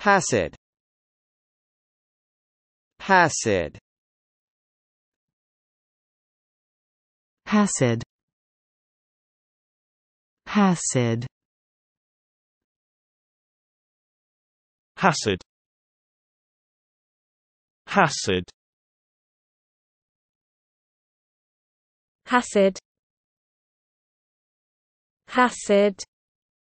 Hasid Hasid Hasid Hasid Hasid Hasid Hasid Hasid